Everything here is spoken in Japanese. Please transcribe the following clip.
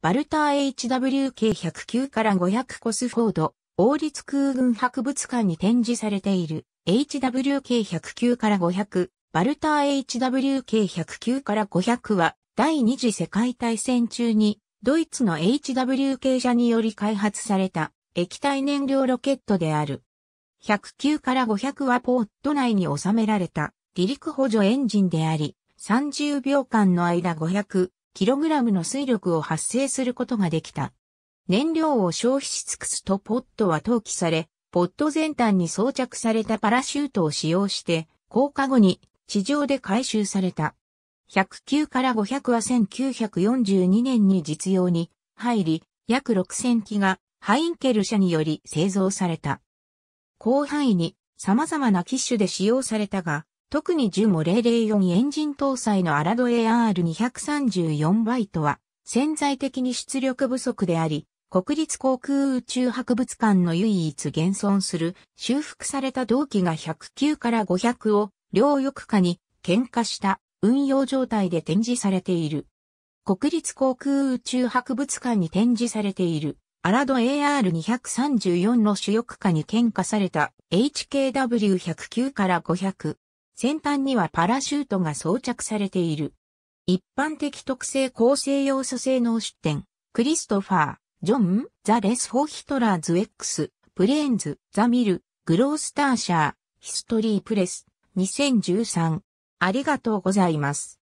バルター HWK109 から500コスフォード、王立空軍博物館に展示されている HWK109 から500、バルター HWK109 から500は第二次世界大戦中にドイツの HWK 社により開発された液体燃料ロケットである。109から500はポート内に収められた離陸補助エンジンであり、30秒間の間500、kg の水力を発生することができた。燃料を消費し尽くすとポットは投棄され、ポット全端に装着されたパラシュートを使用して、降下後に地上で回収された。109から500は1942年に実用に入り、約6000機がハインケル社により製造された。広範囲に様々な機種で使用されたが、特に1ュモ004エンジン搭載のアラド AR234 バイトは潜在的に出力不足であり、国立航空宇宙博物館の唯一現存する修復された同期が109から500を両翼下に喧嘩した運用状態で展示されている。国立航空宇宙博物館に展示されているアラド AR234 の主翼下に喧嘩された HKW109 から500。先端にはパラシュートが装着されている。一般的特性構成要素性能出展、クリストファー、ジョン、ザ・レス・フォ・ヒトラーズエックス、プレーンズ、ザ・ミル、グロースターシャー、ヒストリープレス、2013。ありがとうございます。